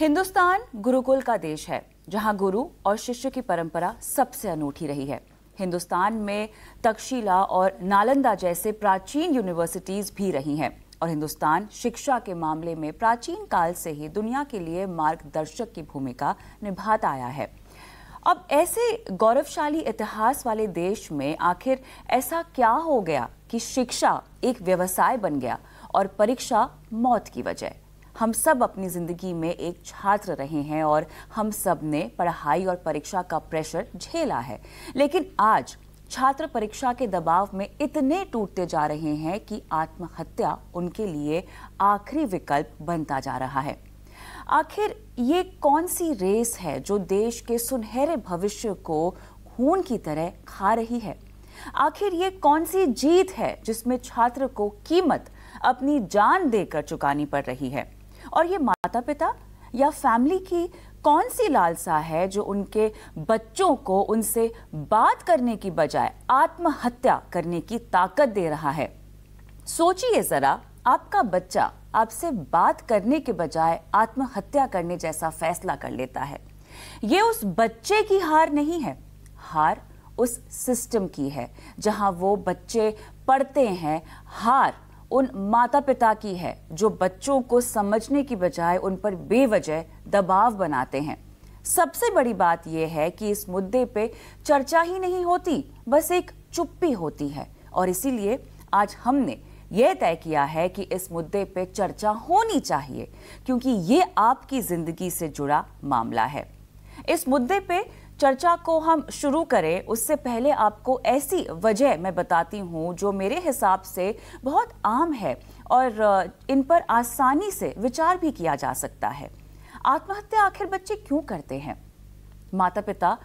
हिंदुस्तान गुरुकुल का देश है जहां गुरु और शिष्य की परंपरा सबसे अनूठी रही है हिंदुस्तान में तक्षशिला और नालंदा जैसे प्राचीन यूनिवर्सिटीज़ भी रही हैं और हिंदुस्तान शिक्षा के मामले में प्राचीन काल से ही दुनिया के लिए मार्गदर्शक की भूमिका निभाता आया है अब ऐसे गौरवशाली इतिहास वाले देश में आखिर ऐसा क्या हो गया कि शिक्षा एक व्यवसाय बन गया और परीक्षा मौत की वजह हम सब अपनी ज़िंदगी में एक छात्र रहे हैं और हम सब ने पढ़ाई और परीक्षा का प्रेशर झेला है लेकिन आज छात्र परीक्षा के दबाव में इतने टूटते जा रहे हैं कि आत्महत्या उनके लिए आखिरी विकल्प बनता जा रहा है आखिर ये कौन सी रेस है जो देश के सुनहरे भविष्य को खून की तरह खा रही है आखिर ये कौन सी जीत है जिसमें छात्र को कीमत अपनी जान देकर चुकानी पड़ रही है और ये माता पिता या फैमिली की कौन सी लालसा है जो उनके बच्चों को उनसे बात करने की बजाय आत्महत्या करने की ताकत दे रहा है सोचिए ज़रा आपका बच्चा आपसे बात करने के बजाय आत्महत्या करने जैसा फैसला कर लेता है ये उस बच्चे की हार नहीं है हार उस सिस्टम की है जहां वो बच्चे पढ़ते हैं हार उन माता पिता की है जो बच्चों को समझने की बजाय उन पर बेवजह दबाव बनाते हैं सबसे बड़ी बात यह है कि इस मुद्दे पे चर्चा ही नहीं होती बस एक चुप्पी होती है और इसीलिए आज हमने यह तय किया है कि इस मुद्दे पे चर्चा होनी चाहिए क्योंकि ये आपकी जिंदगी से जुड़ा मामला है इस मुद्दे पे चर्चा को हम शुरू करें उससे पहले आपको ऐसी वजह मैं बताती हूँ जो मेरे हिसाब से बहुत आम है और इन पर आसानी से विचार भी किया जा सकता है आत्महत्या आखिर बच्चे क्यों करते हैं माता पिता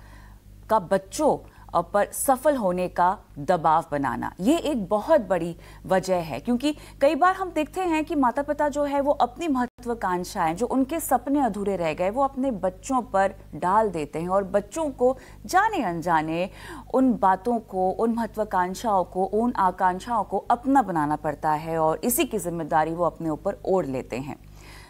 का बच्चों पर सफल होने का दबाव बनाना ये एक बहुत बड़ी वजह है क्योंकि कई बार हम देखते हैं कि माता पिता जो है वो अपनी महत्वाकांक्षाएं जो उनके सपने अधूरे रह गए वो अपने बच्चों पर डाल देते हैं और बच्चों को जाने अनजाने उन बातों को उन महत्वाकांक्षाओं को उन आकांक्षाओं को अपना बनाना पड़ता है और इसी की जिम्मेदारी वो अपने ऊपर ओढ़ लेते हैं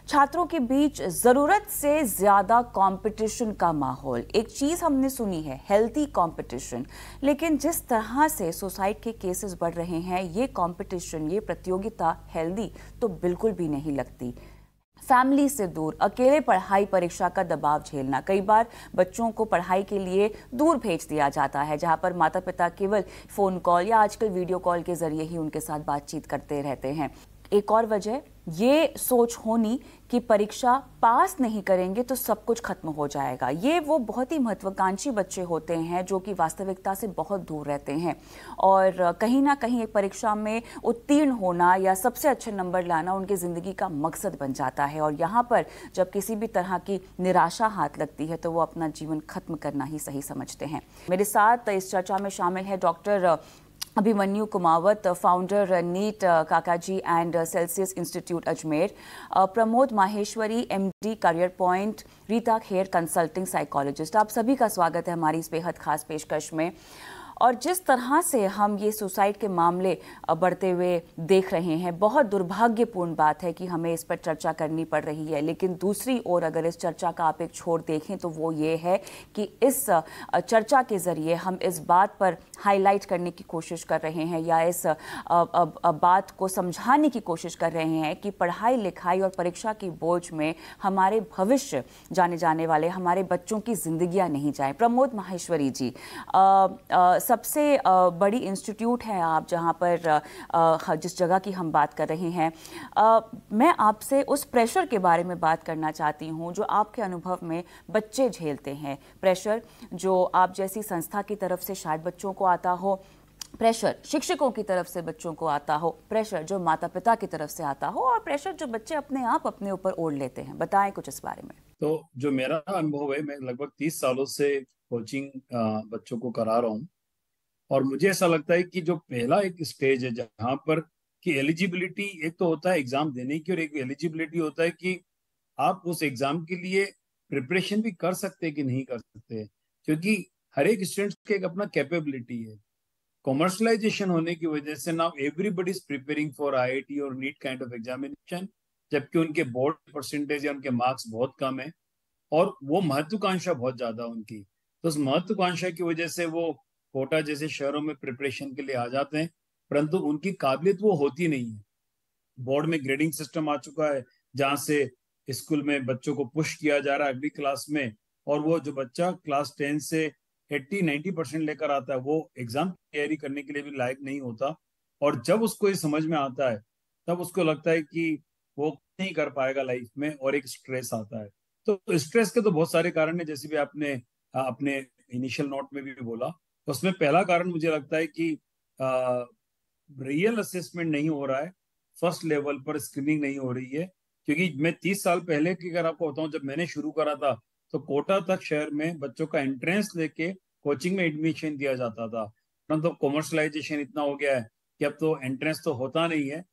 छात्रों के बीच ज़रूरत से ज़्यादा कंपटीशन का माहौल एक चीज़ हमने सुनी है हेल्थी कंपटीशन लेकिन जिस तरह से सुसाइड के केसेस बढ़ रहे हैं ये कंपटीशन ये प्रतियोगिता हेल्दी तो बिल्कुल भी नहीं लगती फैमिली से दूर अकेले पढ़ाई परीक्षा का दबाव झेलना कई बार बच्चों को पढ़ाई के लिए दूर भेज दिया जाता है जहां पर माता पिता केवल फ़ोन कॉल या आजकल वीडियो कॉल के ज़रिए ही उनके साथ बातचीत करते रहते हैं एक और वजह ये सोच होनी कि परीक्षा पास नहीं करेंगे तो सब कुछ खत्म हो जाएगा ये वो बहुत ही महत्वाकांक्षी बच्चे होते हैं जो कि वास्तविकता से बहुत दूर रहते हैं और कहीं ना कहीं एक परीक्षा में उत्तीर्ण होना या सबसे अच्छे नंबर लाना उनकी ज़िंदगी का मकसद बन जाता है और यहाँ पर जब किसी भी तरह की निराशा हाथ लगती है तो वो अपना जीवन खत्म करना ही सही समझते हैं मेरे साथ इस चर्चा में शामिल है doctor Abhimanyu Kumawat founder NEET Kakaji and Celsius Institute Ajmer Pramod Maheshwari MD Career Point Rita Kher consulting psychologist आप सभी का स्वागत है हमारी इस बेहद खास पेशकश में और जिस तरह से हम ये सुसाइड के मामले बढ़ते हुए देख रहे हैं बहुत दुर्भाग्यपूर्ण बात है कि हमें इस पर चर्चा करनी पड़ रही है लेकिन दूसरी ओर अगर इस चर्चा का आप एक छोर देखें तो वो ये है कि इस चर्चा के ज़रिए हम इस बात पर हाईलाइट करने की कोशिश कर रहे हैं या इस बात को समझाने की कोशिश कर रहे हैं कि पढ़ाई लिखाई और परीक्षा की बोझ में हमारे भविष्य जाने जाने वाले हमारे बच्चों की जिंदगियां नहीं जाएं प्रमोद माहेश्वरी जी आ, आ, सबसे बड़ी इंस्टीट्यूट हैं आप जहाँ पर जिस जगह की हम बात कर रहे हैं मैं आपसे उस प्रेशर के बारे में बात करना चाहती हूँ जो आपके अनुभव में बच्चे झेलते हैं प्रेशर जो आप जैसी संस्था की तरफ से शायद बच्चों को आता हो प्रेशर शिक्षकों की तरफ से बच्चों को आता हो प्रेशर जो माता पिता की तरफ से आता हो और प्रेशर जो बच्चे अपने आप अपने ऊपर ओढ़ लेते हैं बताएं कुछ इस बारे में तो जो मेरा अनुभव है मैं लगभग तीस सालों से कोचिंग बच्चों को करा रहा हूँ और मुझे ऐसा लगता है कि जो पहला एक स्टेज है जहां पर कि एलिजिबिलिटी एक तो होता है एग्जाम देने की और एक एलिजिबिलिटी होता है कि आप उस एग्जाम के लिए प्रिपरेशन भी कर सकते कि नहीं कर सकते क्योंकि हर एक स्टूडेंट के एक अपना कैपेबिलिटी है कॉमर्शलाइजेशन होने की वजह से now everybody is preparing for I और नीट काइंड ऑफ एग्जामिनेशन जबकि उनके बोर्ड परसेंटेज या उनके मार्क्स बहुत कम है और वो महत्वाकांक्षा बहुत ज्यादा उनकी तो उस महत्वाकांक्षा की वजह से वो कोटा जैसे शहरों में प्रिपरेशन के लिए आ जाते हैं परंतु उनकी काबिलियत वो होती नहीं है बोर्ड में ग्रेडिंग सिस्टम आ चुका है जहां से स्कूल में बच्चों को पुश किया जा रहा है अगली क्लास में और वो जो बच्चा क्लास टेन से एट्टी नाइन्टी परसेंट लेकर आता है वो एग्जाम तैयारी करने के लिए भी लायक नहीं होता और जब उसको ये समझ में आता है तब उसको लगता है कि वो नहीं कर पाएगा लाइफ में और एक स्ट्रेस आता है तो स्ट्रेस के तो बहुत सारे कारण है जैसे भी आपने अपने इनिशियल नोट में भी बोला उसमें पहला कारण मुझे लगता है कि रियल असेसमेंट नहीं हो रहा है फर्स्ट लेवल पर स्क्रीनिंग नहीं हो रही है क्योंकि मैं तीस साल पहले की अगर आपको बताऊं जब मैंने शुरू करा था तो कोटा तक शहर में बच्चों का एंट्रेंस लेके कोचिंग में एडमिशन दिया जाता था परंतु तो कॉमर्शलाइजेशन इतना हो गया है कि अब तो एंट्रेंस तो होता नहीं है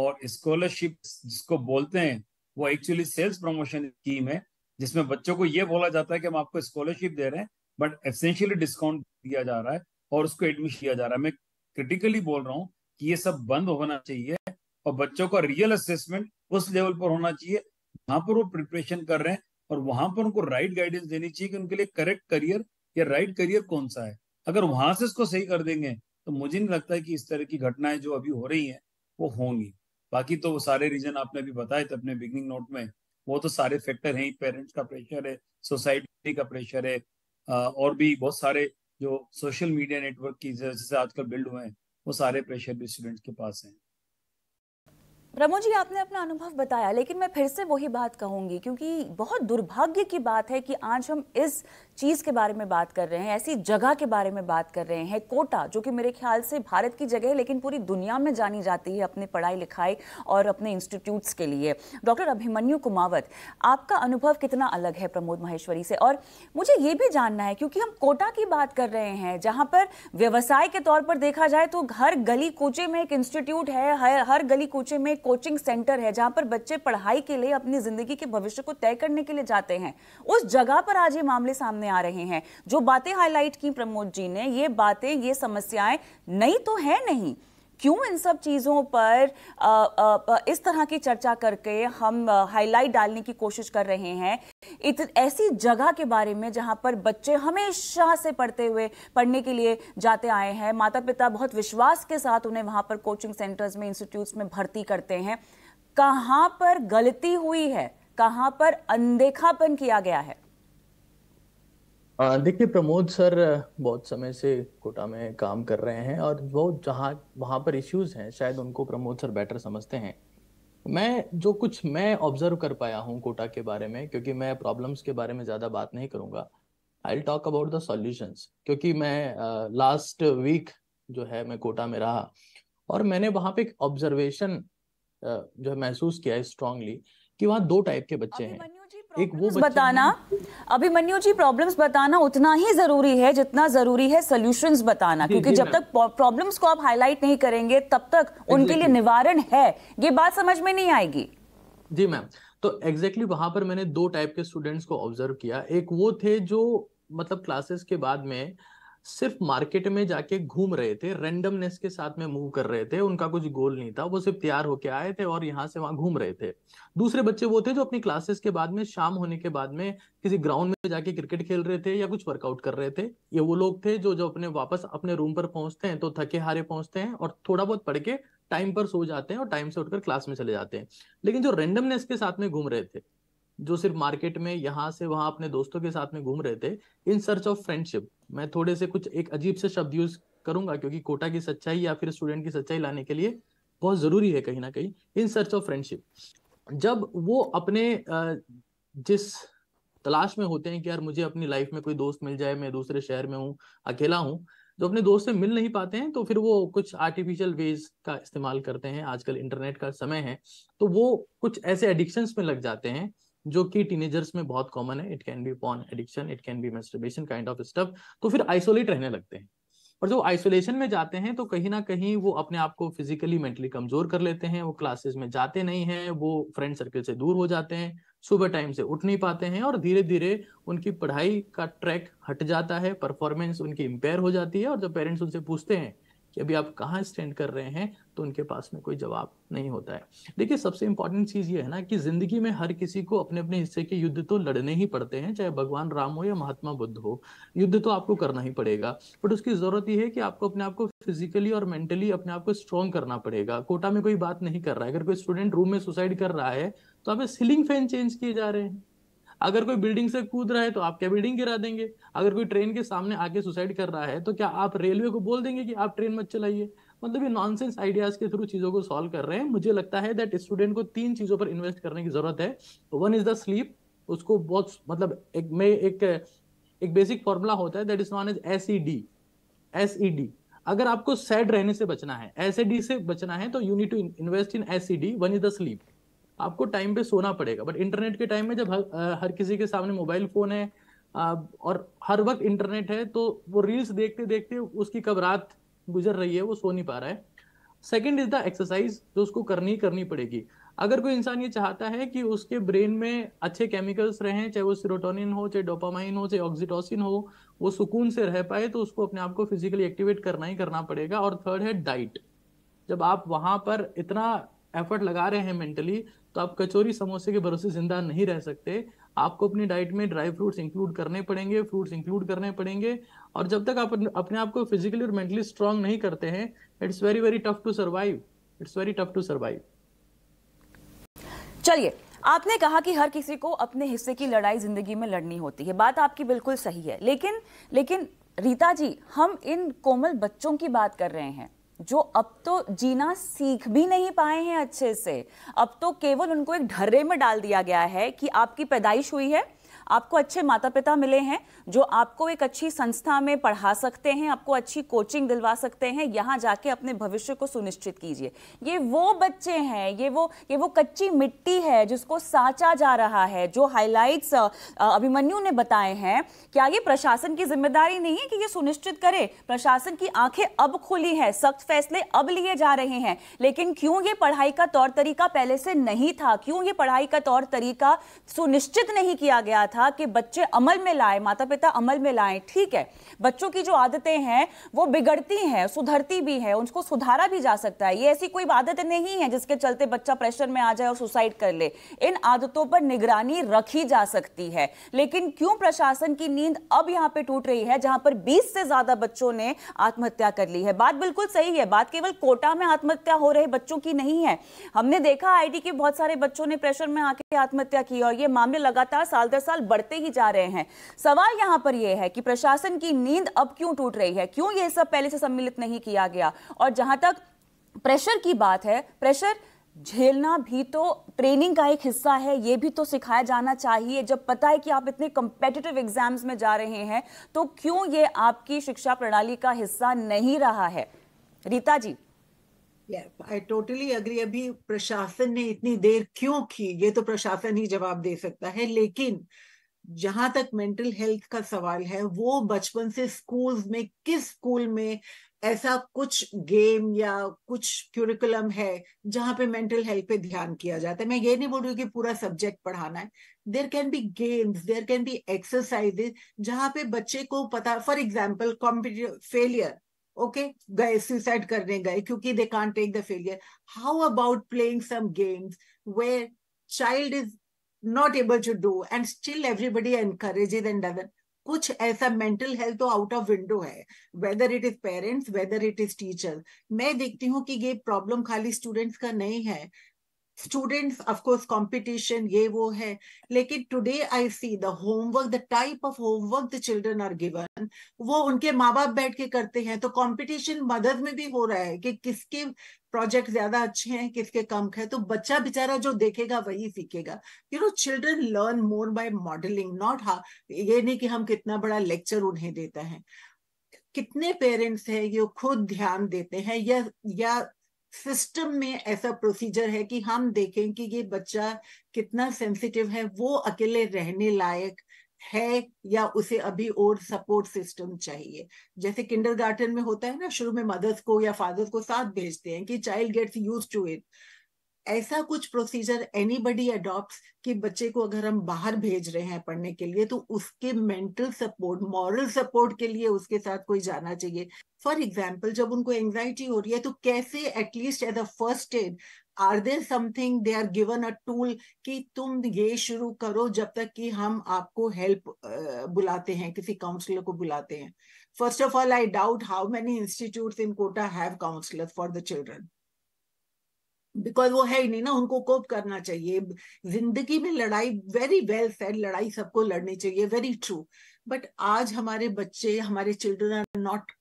और स्कॉलरशिप जिसको बोलते हैं वो एक्चुअली सेल्स प्रमोशन स्कीम है जिसमें बच्चों को ये बोला जाता है कि हम आपको स्कॉलरशिप दे रहे हैं बट एसेंशियली डिस्काउंट दिया जा रहा है और उसको एडमिट किया जा रहा है मैं क्रिटिकली बोल रहा हूँ कि ये सब बंद होना चाहिए और बच्चों का रियल असेसमेंट उस लेवल पर होना चाहिए वहां पर वो प्रिपरेशन कर रहे हैं और वहां पर उनको राइट right गाइडेंस देनी चाहिए कि उनके लिए करेक्ट करियर या राइट right करियर कौन सा है अगर वहां से इसको सही कर देंगे तो मुझे नहीं लगता है कि इस तरह की घटनाएं जो अभी हो रही हैं वो होंगी बाकी तो वो सारे रीजन आपने अभी बताए थे अपने बिगनिंग नोट में वो तो सारे फैक्टर हैं पेरेंट्स का प्रेशर है सोसाइटी का प्रेशर है और भी बहुत सारे जो सोशल मीडिया नेटवर्क की जैसे आजकल बिल्ड हुए हैं वो सारे प्रेशर भी स्टूडेंट्स के पास हैं रमो जी आपने अपना अनुभव बताया लेकिन मैं फिर से वही बात कहूंगी क्योंकि बहुत दुर्भाग्य की बात है कि आज हम इस चीज़ के बारे में बात कर रहे हैं ऐसी जगह के बारे में बात कर रहे हैं कोटा जो कि मेरे ख्याल से भारत की जगह है लेकिन पूरी दुनिया में जानी जाती है अपने पढ़ाई लिखाई और अपने इंस्टीट्यूट्स के लिए डॉक्टर अभिमन्यु कुमावत आपका अनुभव कितना अलग है प्रमोद माहेश्वरी से और मुझे ये भी जानना है क्योंकि हम कोटा की बात कर रहे हैं जहाँ पर व्यवसाय के तौर पर देखा जाए तो हर गली कोचे में एक इंस्टीट्यूट है हर हर गली कोचे में एक कोचिंग सेंटर है जहाँ पर बच्चे पढ़ाई के लिए अपनी ज़िंदगी के भविष्य को तय करने के लिए जाते हैं उस जगह पर आज ये मामले सामने सामने आ रहे हैं जो बातें हाईलाइट की प्रमोद जी ने ये बातें ये समस्याएं नई तो है नहीं क्यों इन सब चीज़ों पर आ, आ, इस तरह की चर्चा करके हम हाईलाइट डालने की कोशिश कर रहे हैं इत, ऐसी जगह के बारे में जहां पर बच्चे हमेशा से पढ़ते हुए पढ़ने के लिए जाते आए हैं माता पिता बहुत विश्वास के साथ उन्हें वहां पर कोचिंग सेंटर्स में इंस्टीट्यूट्स में भर्ती करते हैं कहां पर गलती हुई है कहां पर अनदेखापन किया गया है देखिए प्रमोद सर बहुत समय से कोटा में काम कर रहे हैं और वो जहाँ वहाँ पर इश्यूज हैं शायद उनको प्रमोद सर बेटर समझते हैं मैं जो कुछ मैं ऑब्जर्व कर पाया हूँ कोटा के बारे में क्योंकि मैं प्रॉब्लम्स के बारे में ज़्यादा बात नहीं करूँगा I talk about the solutions क्योंकि मैं लास्ट uh, वीक जो है मैं कोटा में रहा और मैंने वहाँ पे एक ऑब्जर्वेशन uh, जो है महसूस किया स्ट्रांगली कि वहाँ दो टाइप के बच्चे हैं एक वो बताना अभिमन्यु जी प्रॉब्लम्स बताना उतना ही जरूरी है जितना जरूरी है सोल्यूशन बताना क्योंकि जब तक प्रॉब्लम्स को आप हाईलाइट नहीं करेंगे तब तक उनके लिए निवारण है ये बात समझ में नहीं आएगी जी मैम तो एग्जैक्टली exactly वहां पर मैंने दो टाइप के स्टूडेंट्स को ऑब्जर्व किया एक वो थे जो मतलब क्लासेस के बाद में सिर्फ मार्केट में जाके घूम रहे थे रेंडमनेस के साथ में मूव कर रहे थे उनका कुछ गोल नहीं था वो सिर्फ तैयार होके आए थे और यहाँ से वहां घूम रहे थे दूसरे बच्चे वो थे जो अपनी क्लासेस के बाद में शाम होने के बाद में किसी ग्राउंड में जाके क्रिकेट खेल रहे थे या कुछ वर्कआउट कर रहे थे ये वो लोग थे जो जो अपने वापस अपने रूम पर पहुंचते हैं तो थके हारे पहुंचते हैं और थोड़ा बहुत पढ़ के टाइम पर सो जाते हैं और टाइम से उठकर क्लास में चले जाते हैं लेकिन जो रेंडमनेस के साथ में घूम रहे थे जो सिर्फ मार्केट में यहाँ से वहां अपने दोस्तों के साथ में घूम रहे थे इन सर्च ऑफ फ्रेंडशिप मैं थोड़े से कुछ एक अजीब से शब्द यूज करूंगा क्योंकि कोटा की सच्चाई या फिर स्टूडेंट की सच्चाई लाने के लिए बहुत जरूरी है कहीं ना कहीं इन सर्च ऑफ फ्रेंडशिप जब वो अपने जिस तलाश में होते हैं कि यार मुझे अपनी लाइफ में कोई दोस्त मिल जाए मैं दूसरे शहर में हूँ अकेला हूँ जो अपने दोस्त से मिल नहीं पाते हैं तो फिर वो कुछ आर्टिफिशियल वेज का इस्तेमाल करते हैं आजकल इंटरनेट का समय है तो वो कुछ ऐसे एडिक्शंस में लग जाते हैं जो कि टीनेजर्स में बहुत कॉमन है it can be porn addiction it can be masturbation kind of stuff तो फिर आइसोलेट रहने लगते हैं और जब आइसोलेशन में जाते हैं तो कहीं ना कहीं वो अपने आप को फिजिकली मेंटली कमजोर कर लेते हैं वो क्लासेस में जाते नहीं हैं वो फ्रेंड सर्कल से दूर हो जाते हैं सुबह टाइम से उठ नहीं पाते हैं और धीरे धीरे उनकी पढ़ाई का ट्रैक हट जाता है परफॉर्मेंस उनकी इम्पेयर हो जाती है और जब पेरेंट्स उनसे पूछते हैं कि अभी आप कहाँ स्टैंड कर रहे हैं तो उनके पास में कोई जवाब नहीं होता है देखिए सबसे इंपॉर्टेंट चीज़ ये है ना कि जिंदगी में हर किसी को अपने अपने हिस्से के युद्ध तो लड़ने ही पड़ते हैं चाहे भगवान राम हो या महात्मा बुद्ध हो युद्ध तो आपको करना ही पड़ेगा बट उसकी ज़रूरत यह है कि आपको अपने आप को फिजिकली और मेंटली अपने आप को स्ट्रॉन्ग करना पड़ेगा कोटा में कोई बात नहीं कर रहा है अगर कोई स्टूडेंट रूम में सुसाइड कर रहा है तो आप सीलिंग फैन चेंज किए जा रहे हैं अगर कोई बिल्डिंग से कूद रहा है तो आप क्या बिल्डिंग गिरा देंगे अगर कोई ट्रेन के सामने आके सुसाइड कर रहा है तो क्या आप रेलवे को बोल देंगे कि आप ट्रेन मत चलाइए मतलब ये नॉनसेंस आइडियाज के थ्रू चीजों को सॉल्व कर रहे हैं मुझे लगता है दैट स्टूडेंट को तीन चीजों पर इन्वेस्ट करने की जरूरत है वन इज द स्लीप उसको बहुत मतलब एक में एक एक बेसिक फॉर्मूला होता है that is known as S E D S E D अगर आपको सैड रहने से बचना है एस e से बचना है तो you need to invest in S one is the sleep आपको टाइम पे सोना पड़ेगा बट इंटरनेट के टाइम में जब हर, हर किसी के सामने मोबाइल फोन है और हर वक्त इंटरनेट है तो वो रील्स देखते देखते उसकी कब रात गुजर रही है वो सो नहीं पा रहा है सेकेंड इज द एक्सरसाइज जो उसको करनी करनी पड़ेगी अगर कोई इंसान ये चाहता है कि उसके ब्रेन में अच्छे केमिकल्स रहें चाहे वो सिरोटोनिन हो चाहे डोपामाइन हो चाहे ऑक्सीटोसिन हो वो सुकून से रह पाए तो उसको अपने आप को फिजिकली एक्टिवेट करना ही करना पड़ेगा और थर्ड है डाइट जब आप वहाँ पर इतना एफर्ट लगा रहे हैं मेंटली तो आप कचोरी समोसे के भरोसे जिंदा नहीं रह सकते आपको अपनी डाइट में ड्राई फ्रूट्स इंक्लूड करने पड़ेंगे फ्रूट्स इंक्लूड करने पड़ेंगे और जब तक आप अपने आप को फिजिकली और मेंटली स्ट्रांग नहीं करते हैं it's very very tough to survive it's very tough to survive चलिए आपने कहा कि हर किसी को अपने हिस्से की लड़ाई जिंदगी में लड़नी होती है बात आपकी बिल्कुल सही है लेकिन लेकिन रीता जी हम इन कोमल बच्चों की बात कर रहे हैं जो अब तो जीना सीख भी नहीं पाए हैं अच्छे से अब तो केवल उनको एक ढर्रे में डाल दिया गया है कि आपकी पैदाइश हुई है आपको अच्छे माता पिता मिले हैं जो आपको एक अच्छी संस्था में पढ़ा सकते हैं आपको अच्छी कोचिंग दिलवा सकते हैं यहाँ जाके अपने भविष्य को सुनिश्चित कीजिए ये वो बच्चे हैं ये वो ये वो कच्ची मिट्टी है जिसको साचा जा रहा है जो हाईलाइट्स अभिमन्यु ने बताए हैं क्या ये प्रशासन की जिम्मेदारी नहीं है कि ये सुनिश्चित करे प्रशासन की आंखें अब खुली है सख्त फैसले अब लिए जा रहे हैं लेकिन क्यों ये पढ़ाई का तौर तरीका पहले से नहीं था क्यों ये पढ़ाई का तौर तरीका सुनिश्चित नहीं किया गया था कि बच्चे अमल में लाए माता पिता अमल में लाए ठीक है बच्चों की जो आदतें हैं वो बिगड़ती हैं सुधरती भी है उनको सुधारा भी जा सकता है ये ऐसी कोई आदत नहीं है जिसके चलते बच्चा प्रेशर में आ जाए और सुसाइड कर ले इन आदतों पर निगरानी रखी जा सकती है लेकिन क्यों प्रशासन की नींद अब यहां पर टूट रही है जहां पर बीस से ज्यादा बच्चों ने आत्महत्या कर ली है बात बिल्कुल सही है बात केवल कोटा में आत्महत्या हो रहे बच्चों की नहीं है हमने देखा आईडी के बहुत सारे बच्चों ने प्रेशर में आके आत्महत्या की और ये मामले लगातार साल दर साल बढ़ते ही जा रहे हैं सवाल यहां पर यह है कि प्रशासन की नींद अब क्यों टूट रही है क्यों यह सब पहले से सम्मिलित नहीं किया गया और जहां तक प्रेशर की बात है प्रेशर झेलना भी तो ट्रेनिंग का एक हिस्सा है ये भी तो सिखाया जाना चाहिए जब पता है कि आप इतने कम्पिटिटिव एग्जाम्स में जा रहे हैं तो क्यों ये आपकी शिक्षा प्रणाली का हिस्सा नहीं रहा है Rita ji I totally agree अभी प्रशासन ने इतनी देर क्यों की ये तो प्रशासन ही जवाब दे सकता है लेकिन जहां तक मेंटल हेल्थ का सवाल है वो बचपन से स्कूल्स में किस स्कूल में ऐसा कुछ गेम या कुछ क्यूरिकुलम है जहां पे मेंटल हेल्थ पे ध्यान किया जाता है मैं ये नहीं बोल रही हूँ कि पूरा सब्जेक्ट पढ़ाना है there can be games there can be exercises जहां पे बच्चे को पता for example competitive failure okay गए सुसाइड करने गए क्योंकि they can't take the failure how about playing some games where child is not able to do and still everybody encourage and doesn't कुछ ऐसा मेंटल हेल्थ तो out of window है whether it is parents whether it is teacher मैं देखती हूँ कि ये problem खाली स्टूडेंट्स का नहीं है स्टूडेंट्स ऑफ कोर्स कंपटीशन ये वो है लेकिन today I see the homework the type of homework the children are given वो उनके माँ बाप बैठ के करते हैं तो कंपटीशन मदर में भी हो रहा है कि किसके प्रोजेक्ट ज्यादा अच्छे हैं किसके कम है तो बच्चा बेचारा जो देखेगा वही सीखेगा you know children learn more by modelling not हा ये नहीं कि हम कितना बड़ा लेक्चर उन्हें देता है कितने पेरेंट्स हैं जो खुद ध्यान देते हैं या या सिस्टम में ऐसा प्रोसीजर है कि हम देखें कि ये बच्चा कितना सेंसिटिव है वो अकेले रहने लायक है या उसे अभी और सपोर्ट सिस्टम चाहिए जैसे किंडर में होता है ना शुरू में मदर्स को या फादर्स को साथ भेजते हैं कि child gets use to it ऐसा कुछ प्रोसीजर एनी बडी अडॉप्ट कि बच्चे को अगर हम बाहर भेज रहे हैं पढ़ने के लिए तो उसके मेंटल सपोर्ट मॉरल सपोर्ट के लिए उसके साथ कोई जाना चाहिए फॉर एग्जाम्पल जब उनको एंग्जाइटी हो रही है तो कैसे at least as a first aid are there something they are given a tool कि तुम ये शुरू करो जब तक कि हम आपको हेल्प बुलाते हैं किसी काउंसलर को बुलाते हैं first of all I doubt how many institute in Kota have counsellor for the children because वो है ही नहीं ना उनको कोप करना चाहिए जिंदगी में लड़ाई वेरी वेल सेड लड़ाई सबको लड़नी चाहिए वेरी ट्रू बट आज हमारे बच्चे हमारे children are not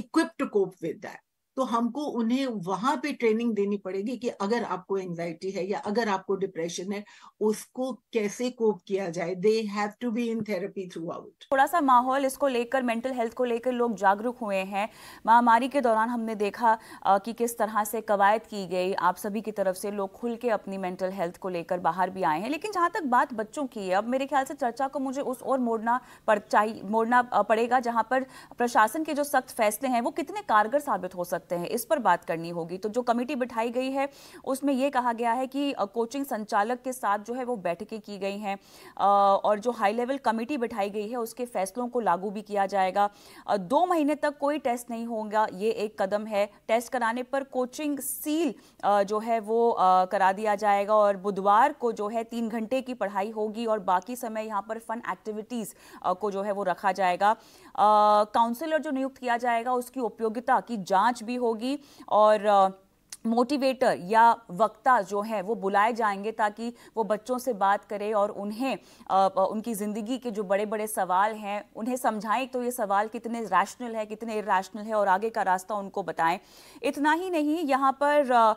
equipped to cope with that तो हमको उन्हें वहां पे ट्रेनिंग देनी पड़ेगी कि अगर आपको एंजाइटी है या अगर आपको डिप्रेशन है उसको कैसे कोप किया जाए they have to be in therapy throughout थोड़ा सा माहौल इसको लेकर मेंटल हेल्थ को लेकर लोग जागरूक हुए हैं महामारी के दौरान हमने देखा कि किस तरह से कवायद की गई आप सभी की तरफ से लोग खुल के अपनी मेंटल हेल्थ को लेकर बाहर भी आए हैं लेकिन जहाँ तक बात बच्चों की है अब मेरे ख्याल से चर्चा को मुझे उस ओर मोड़ना पड़ चाहिए मोड़ना पड़ेगा जहाँ पर प्रशासन के जो सख्त फैसले हैं वो कितने कारगर साबित हो सकते सकते हैं इस पर बात करनी होगी तो जो कमेटी बिठाई गई है उसमें यह कहा गया है कि कोचिंग संचालक के साथ जो है वो बैठकें की गई हैं और जो हाई लेवल कमेटी बिठाई गई है उसके फैसलों को लागू भी किया जाएगा दो महीने तक कोई टेस्ट नहीं होगा ये एक कदम है टेस्ट कराने पर कोचिंग सील जो है वो करा दिया जाएगा और बुधवार को जो है तीन घंटे की पढ़ाई होगी और बाकी समय यहाँ पर फन एक्टिविटीज़ को जो है वो रखा जाएगा काउंसलर जो नियुक्त किया जाएगा उसकी उपयोगिता की जांच भी होगी और मोटिवेटर या वक्ता जो है वो बुलाए जाएंगे ताकि वो बच्चों से बात करें और उन्हें आ, उनकी ज़िंदगी के जो बड़े बड़े सवाल हैं उन्हें समझाएं तो ये सवाल कितने रैशनल है कितने इरेशनल है और आगे का रास्ता उनको बताएं इतना ही नहीं यहाँ पर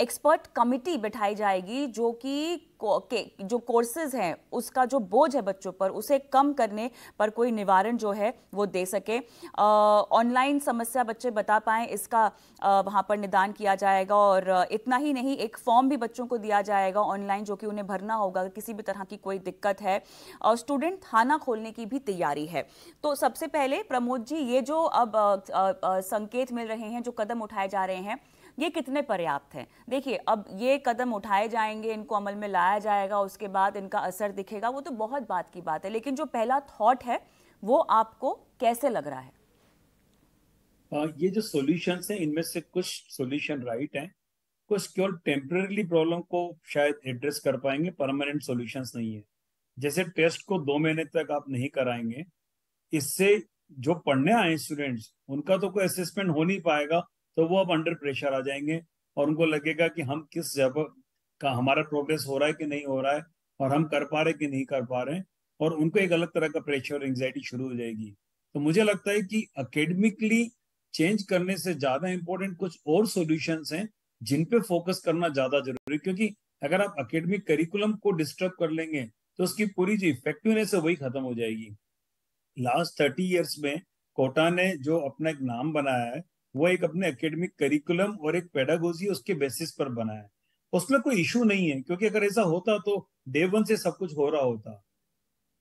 एक्सपर्ट कमिटी बैठाई जाएगी जो कि के जो कोर्सेज हैं उसका जो बोझ है बच्चों पर उसे कम करने पर कोई निवारण जो है वो दे सके ऑनलाइन समस्या बच्चे बता पाएँ इसका वहाँ पर निदान किया जाएगा और इतना ही नहीं एक फॉर्म भी बच्चों को दिया जाएगा ऑनलाइन जो कि उन्हें भरना होगा किसी भी तरह की कोई दिक्कत है और स्टूडेंट थाना खोलने की भी तैयारी है तो सबसे पहले प्रमोद जी ये जो अब आ, आ, आ, संकेत मिल रहे हैं जो कदम उठाए जा रहे हैं ये कितने पर्याप्त हैं देखिए अब ये कदम उठाए जाएंगे इनको अमल में लाया जाएगा उसके बाद इनका असर दिखेगा वो तो बहुत बात की बात है लेकिन जो पहला थॉट है वो आपको कैसे लग रहा है आ, हाँ, ये जो सोल्यूशन है इनमें से कुछ सोल्यूशन राइट है कुछ केवल टेम्परेली प्रॉब्लम को शायद एड्रेस कर पाएंगे परमानेंट सोल्यूशन नहीं है जैसे टेस्ट को दो महीने तक आप नहीं कराएंगे इससे जो पढ़ने आए स्टूडेंट्स उनका तो कोई असेसमेंट हो नहीं पाएगा तो वो अब अंडर प्रेशर आ जाएंगे और उनको लगेगा कि हम किस जगह का हमारा प्रोग्रेस हो रहा है कि नहीं हो रहा है और हम कर पा रहे कि नहीं कर पा रहे और उनको एक अलग तरह का प्रेशर और एंग्जाइटी शुरू हो जाएगी तो मुझे लगता है कि अकेडमिकली चेंज करने से ज्यादा इंपॉर्टेंट कुछ और सोल्यूशन हैं जिन पे फोकस करना ज्यादा जरूरी है क्योंकि अगर आप अकेडमिक करिकुलम को डिस्टर्ब कर लेंगे तो उसकी पूरी जो इफेक्टिवनेस है वही खत्म हो जाएगी लास्ट थर्टी ईयर्स में कोटा ने जो अपना एक नाम बनाया है वो एक अपने एकेडमिक करिकुलम और एक पेडागोजी उसके बेसिस पर बना है उसमें कोई इशू नहीं है क्योंकि अगर ऐसा होता तो डे वन से सब कुछ हो रहा होता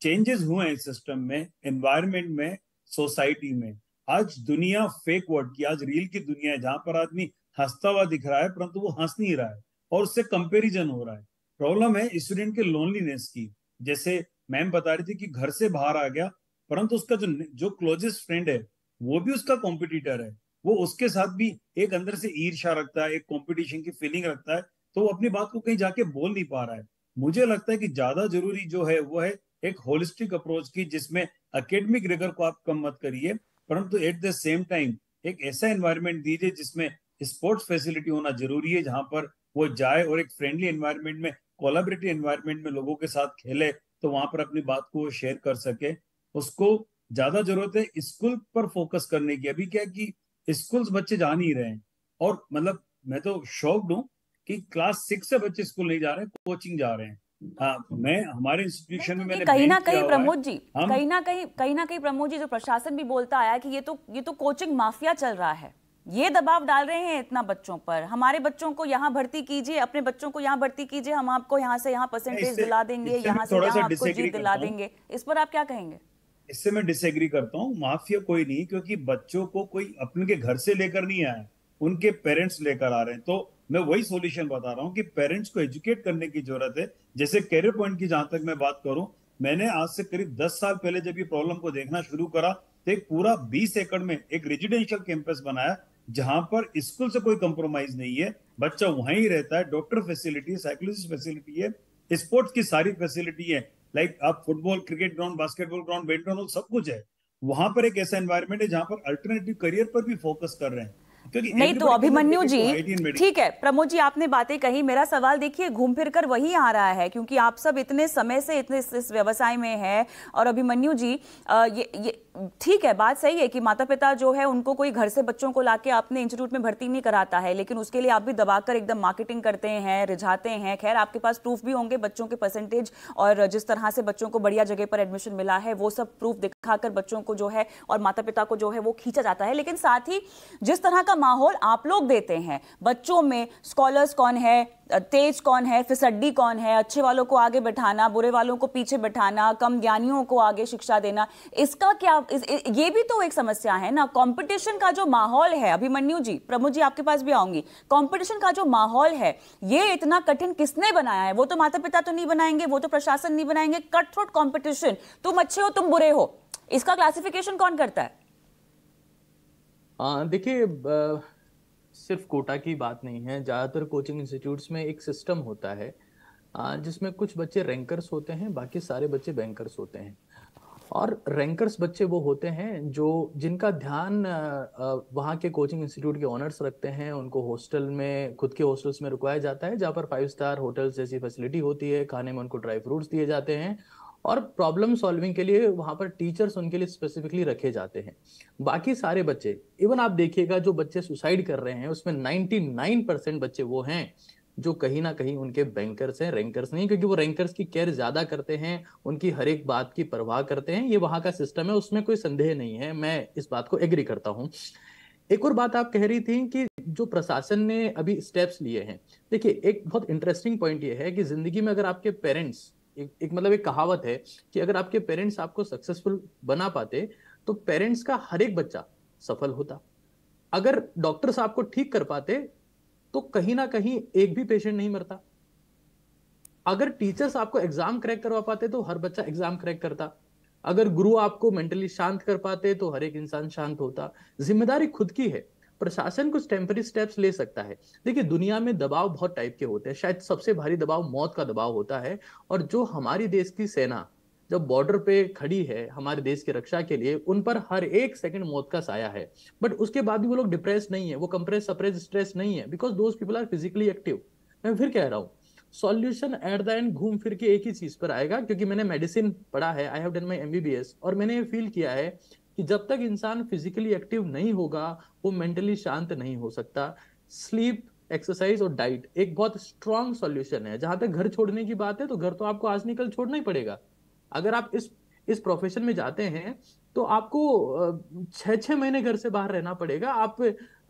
चेंजेस हुए हैं सिस्टम में एनवायरमेंट में सोसाइटी में आज दुनिया फेक वर्ड की आज रील की दुनिया है जहां पर आदमी हंसता हुआ दिख रहा है परंतु वो हंस नहीं रहा है और उससे कंपेरिजन हो रहा है प्रॉब्लम है स्टूडेंट के लोनलीनेस की जैसे मैम बता रही थी कि घर से बाहर आ गया परंतु उसका जो जो क्लोजेस्ट फ्रेंड है वो भी उसका कॉम्पिटिटर है वो उसके साथ भी एक अंदर से ईर्षा रखता है एक कंपटीशन की फीलिंग रखता है तो वो अपनी बात को कहीं जाके बोल नहीं पा रहा है मुझे लगता है कि ज्यादा जरूरी जो है वो है एक होलिस्टिक अप्रोच की जिसमें अकेडमिक रिगर को आप कम मत करिए परंतु एट द सेम टाइम एक ऐसा एनवायरमेंट दीजिए जिसमें स्पोर्ट्स फैसिलिटी होना जरूरी है जहां पर वो जाए और एक फ्रेंडली एनवायरमेंट में कोलाबरेटिव एनवायरमेंट में लोगों के साथ खेले तो वहां पर अपनी बात को शेयर कर सके उसको ज्यादा जरूरत है स्कूल पर फोकस करने की अभी क्या कि स्कूल बच्चे जा नहीं रहे हैं और मतलब मैं तो शौक हूँ कि क्लास सिक्स से बच्चे स्कूल नहीं जा रहे कोचिंग जा रहे हैं आ, हाँ, मैं हमारे इंस्टीट्यूशन में कहीं ना कहीं प्रमोद जी कहीं ना कहीं कहीं ना कहीं प्रमोद जी जो प्रशासन भी बोलता आया कि ये तो ये तो कोचिंग माफिया चल रहा है ये दबाव डाल रहे हैं इतना बच्चों पर हमारे बच्चों को यहाँ भर्ती कीजिए अपने बच्चों को यहाँ भर्ती कीजिए हम आपको यहाँ से यहाँ परसेंटेज दिला देंगे यहाँ से यहाँ आपको जीत दिला देंगे इस पर आप क्या कहेंगे इससे मैं डिसएग्री करता हूँ माफिया कोई नहीं क्योंकि बच्चों को कोई अपने के घर से लेकर नहीं आया उनके पेरेंट्स लेकर आ रहे हैं तो मैं वही सोल्यूशन बता रहा हूँ कि पेरेंट्स को एजुकेट करने की जरूरत है जैसे कैरियर पॉइंट की जहां तक मैं बात करूं मैंने आज से करीब दस साल पहले जब ये प्रॉब्लम को देखना शुरू करा तो एक पूरा बीस एकड़ में एक रेजिडेंशियल कैंपस बनाया जहां पर स्कूल से कोई कंप्रोमाइज नहीं है बच्चा वहीं रहता है डॉक्टर फैसिलिटी साइकोलॉजिस्ट फैसिलिटी है स्पोर्ट्स की सारी फैसिलिटी है लाइक आप football cricket ground basketball ground badminton सब कुछ है वहां पर एक ऐसा एनवायरमेंट है जहां पर अल्टरनेटिव करियर पर भी फोकस कर रहे हैं नहीं तो, तो अभिमन्यु तो जी ठीक है प्रमोद जी आपने बातें कही मेरा सवाल देखिए घूम फिर कर वही आ रहा है क्योंकि आप सब इतने समय से इतने इस व्यवसाय में है और अभिमन्यु जी आ, ये ये ठीक है बात सही है कि माता पिता जो है उनको कोई घर से बच्चों को लाके अपने इंस्टीट्यूट में भर्ती नहीं कराता है लेकिन उसके लिए आप भी दबाकर एकदम मार्केटिंग करते हैं रिझाते हैं खैर आपके पास प्रूफ भी होंगे बच्चों के परसेंटेज और जिस तरह से बच्चों को बढ़िया जगह पर एडमिशन मिला है वो सब प्रूफ दिखाकर बच्चों को जो है और माता पिता को जो है वो खींचा जाता है लेकिन साथ ही जिस तरह का माहौल आप लोग देते हैं बच्चों में स्कॉलर्स कौन है तेज कौन है फिसड्डी कौन है अच्छे वालों को आगे बैठाना बुरे वालों को पीछे बैठाना कम ज्ञानियों को आगे शिक्षा देना इसका क्या इस, ये भी तो एक समस्या है ना कंपटीशन का जो माहौल है अभिमन्यु जी प्रमुख जी आपके पास भी आऊंगी कंपटीशन का जो माहौल है ये इतना कठिन किसने बनाया है वो तो माता पिता तो नहीं बनाएंगे वो तो प्रशासन नहीं बनाएंगे कट थ्रोट कॉम्पिटिशन तुम अच्छे हो तुम बुरे हो इसका क्लासिफिकेशन कौन करता है देखिए सिर्फ कोटा की बात नहीं है ज़्यादातर कोचिंग इंस्टीट्यूट्स में एक सिस्टम होता है जिसमें कुछ बच्चे रैंकर्स होते हैं बाकी सारे बच्चे बैंकर्स होते हैं और रैंकर्स बच्चे वो होते हैं जो जिनका ध्यान वहाँ के कोचिंग इंस्टीट्यूट के ऑनर्स रखते हैं उनको हॉस्टल में खुद के हॉस्टल्स में रुकवाया जाता है जहाँ पर फाइव स्टार होटल्स जैसी फैसिलिटी होती है खाने में उनको ड्राई फ्रूट्स दिए जाते हैं और प्रॉब्लम सॉल्विंग के लिए वहाँ पर टीचर्स उनके लिए स्पेसिफिकली रखे जाते हैं बाकी सारे बच्चे इवन आप देखिएगा जो बच्चे सुसाइड कर रहे हैं उसमें 99 परसेंट बच्चे वो हैं जो कहीं ना कहीं उनके बैंकर्स हैं रैंकर्स नहीं क्योंकि वो रैंकर्स की केयर ज्यादा करते हैं उनकी हर एक बात की परवाह करते हैं ये वहाँ का सिस्टम है उसमें कोई संदेह नहीं है मैं इस बात को एग्री करता हूँ एक और बात आप कह रही थी कि जो प्रशासन ने अभी स्टेप्स लिए हैं देखिए एक बहुत इंटरेस्टिंग पॉइंट ये है कि जिंदगी में अगर आपके पेरेंट्स एक, एक मतलब एक कहावत है कि अगर आपके पेरेंट्स आपको सक्सेसफुल बना पाते तो पेरेंट्स का हर एक बच्चा सफल होता अगर डॉक्टर्स आपको ठीक कर पाते तो कहीं ना कहीं एक भी पेशेंट नहीं मरता अगर टीचर्स आपको एग्जाम क्रैक करवा पाते तो हर बच्चा एग्जाम क्रैक करता अगर गुरु आपको मेंटली शांत कर पाते तो हर एक इंसान शांत होता जिम्मेदारी खुद की है प्रशासन कुछ टेम्पररी स्टेप्स ले सकता है देखिए दुनिया में दबाव बहुत टाइप के होते हैं शायद सबसे भारी दबाव मौत का दबाव होता है और जो हमारी देश की सेना जब बॉर्डर पे खड़ी है हमारे देश की रक्षा के लिए उन पर हर एक सेकंड मौत का साया है बट उसके बाद भी वो लोग डिप्रेस नहीं है वो कंप्रेस सप्रेस स्ट्रेस नहीं है because those people are physically active मैं फिर कह रहा हूँ सॉल्यूशन एट द एंड घूम फिर के एक ही चीज पर आएगा क्योंकि मैंने मेडिसिन पढ़ा है I have done my M और मैंने ये फील किया है कि जब तक इंसान फिजिकली एक्टिव नहीं होगा वो मेंटली शांत नहीं हो सकता स्लीप एक्सरसाइज और डाइट एक बहुत स्ट्रांग सॉल्यूशन है जहां तक घर छोड़ने की बात है तो घर तो आपको आज निकल छोड़ना ही पड़ेगा अगर आप इस इस प्रोफेशन में जाते हैं तो आपको छह छह महीने घर से बाहर रहना पड़ेगा आप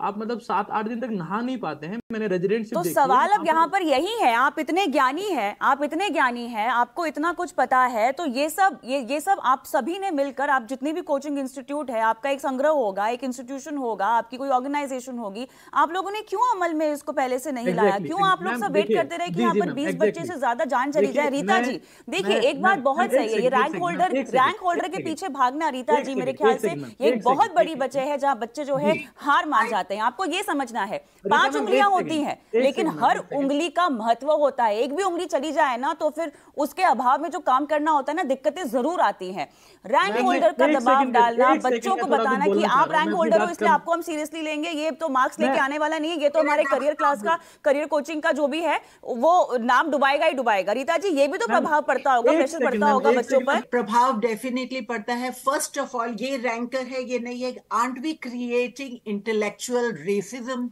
आप मतलब सात आठ दिन तक नहा नहीं पाते हैं मैंने रेजिडेंट तो सवाल अब यहाँ पर यही है आप इतने ज्ञानी है आप इतने ज्ञानी है आपको इतना कुछ पता है तो ये सब ये ये सब आप सभी ने मिलकर आप जितनी भी कोचिंग इंस्टीट्यूट है आपका एक संग्रह होगा एक इंस्टीट्यूशन होगा आपकी कोई ऑर्गेनाइजेशन होगी आप लोगों ने क्यों अमल में इसको पहले से नहीं लाया क्यों आप लोग सब वेट करते रहे कि यहाँ पर बीस बच्चे से ज्यादा जान चली जाए रीता जी देखिए एक बात बहुत सही है ये रैंक होल्डर रैंक होल्डर के पीछे भागना रीता जी मेरे ख्याल से ये बहुत बड़ी बच्चे है जहाँ बच्चे जो है हार मार जाते जाते हैं आपको ये समझना है पांच उंगलियां होती हैं लेकिन हर उंगली का महत्व होता है एक भी उंगली चली जाए ना तो फिर उसके अभाव में जो काम करना होता है ना दिक्कतें जरूर आती हैं रैंक होल्डर का दबाव डालना बच्चों को बताना कि आप रैंक होल्डर हो इसलिए आपको हम सीरियसली लेंगे ये तो मार्क्स लेके आने वाला नहीं है ये तो हमारे करियर क्लास का करियर कोचिंग का जो भी है वो नाम डुबाएगा ही डुबाएगा रीता जी ये भी तो प्रभाव पड़ता होगा प्रेशर पड़ता होगा बच्चों पर प्रभाव डेफिनेटली पड़ता है फर्स्ट ऑफ ऑल ये रैंकर है ये नहीं है aren't we creating intellectual individual racism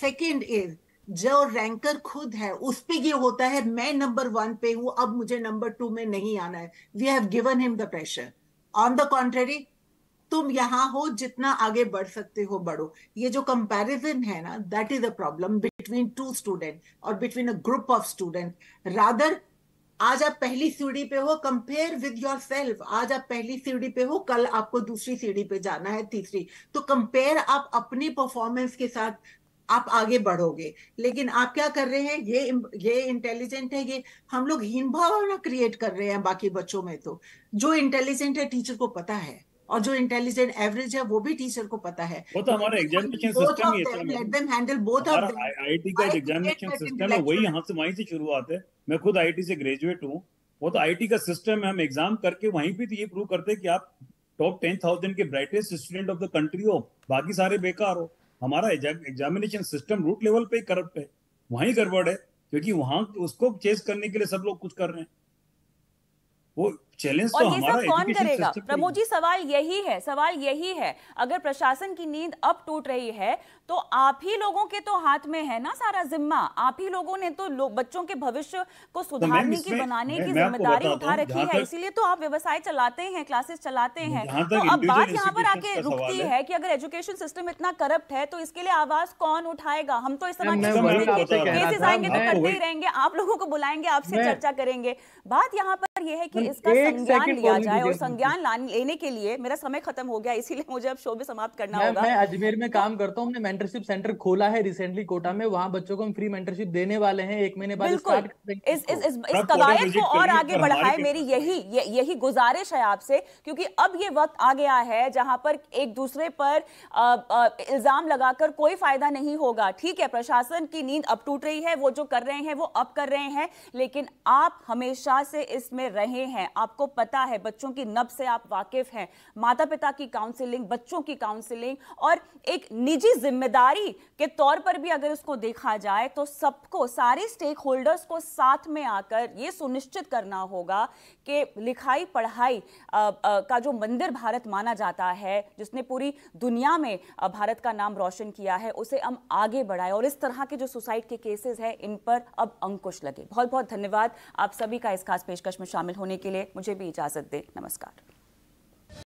second is जो रैंकर खुद है उस पर ये होता है मैं नंबर वन पे हूं अब मुझे नंबर टू में नहीं आना है we have given him the pressure on the contrary तुम यहां हो जितना आगे बढ़ सकते हो बढ़ो ये जो कंपैरिजन है ना that is a problem between two student और between a group of student rather आज आप पहली सीढ़ी पे हो कंपेयर विद योर सेल्फ आज आप पहली सीढ़ी पे हो कल आपको दूसरी सीढ़ी पे जाना है तीसरी तो कंपेयर आप अपनी परफॉर्मेंस के साथ आप आगे बढ़ोगे लेकिन आप क्या कर रहे हैं ये ये इंटेलिजेंट है ये हम लोग हीन भावना क्रिएट कर रहे हैं बाकी बच्चों में तो जो इंटेलिजेंट है टीचर को पता है और जो इंटेलिजेंट एवरेज है वो भी टीचर को पता है वो तो हमारा एग्जामिनेशन सिस्टम ही है let them handle both of them IIT का एग्जामिनेशन सिस्टम है वही यहां से वहीं से शुरुआत है मैं खुद आईआईटी से ग्रेजुएट हूं वो तो आईटी का सिस्टम है हम एग्जाम करके वहीं पे तो ये प्रूव करते हैं कि आप टॉप टेन थाउजेंड के brightest student of the country हो बाकी सारे बेकार हो हमारा एग्जामिनेशन सिस्टम रूट लेवल पे ही करप्ट है वहीं गड़बड़ है क्योंकि वहां उसको चेस करने के लिए सब लोग कुछ कर रहे हैं वो चैलेंज तो और तो ये सब कौन करेगा प्रमोद जी सवाल यही है सवाल यही है अगर प्रशासन की नींद अब टूट रही है तो आप ही लोगों के तो हाथ में है ना सारा जिम्मा आप ही लोगों ने तो लो, बच्चों के भविष्य को तो सुधारने तो की बनाने मैं, की जिम्मेदारी उठा रखी है इसीलिए तो आप व्यवसाय चलाते हैं क्लासेस चलाते हैं तो अब बात यहाँ पर आके रुकती है कि अगर एजुकेशन सिस्टम इतना करप्ट है तो इसके लिए आवाज कौन उठाएगा हम तो इस तरह केसेस आएंगे तो करते हाँ, ही रहेंगे आप लोगों को बुलाएंगे आपसे चर्चा करेंगे बात यहाँ पर यह है कि इसका संज्ञान लिया जाए और संज्ञान लेने के लिए मेरा समय खत्म हो गया इसीलिए मुझे अब शो भी समाप्त करना होगा मैं अजमेर में काम करता हूँ हमने मेंटरशिप सेंटर खोला है रिसेंटली कोटा में वहाँ बच्चों को हम फ्री मेंटरशिप देने वाले हैं एक महीने बाद इस इस कवायद को और आगे बढ़ाए मेरी यही यही गुजारिश है आपसे क्योंकि अब ये वक्त आ गया है जहाँ पर एक दूसरे पर इल्जाम लगाकर कोई फायदा नहीं होगा ठीक है प्रशासन की नींद अब टूट रही है वो जो कर रहे हैं वो अब कर रहे हैं लेकिन आप हमेशा से इसमें रहे हैं आप आपको पता है बच्चों की नब से आप वाकिफ हैं माता पिता की काउंसिलिंग बच्चों की काउंसिलिंग और एक निजी जिम्मेदारी के तौर पर भी अगर उसको देखा जाए तो सबको सारे स्टेक होल्डर्स को साथ में आकर ये सुनिश्चित करना होगा कि लिखाई पढ़ाई का जो मंदिर भारत माना जाता है जिसने पूरी दुनिया में भारत का नाम रोशन किया है उसे हम आगे बढ़ाए और इस तरह के जो सुसाइड के केसेस हैं इन पर अब अंकुश लगे बहुत बहुत धन्यवाद आप सभी का इस खास पेशकश में शामिल होने के लिए मुझे मुझे भी इजाज़त दें नमस्कार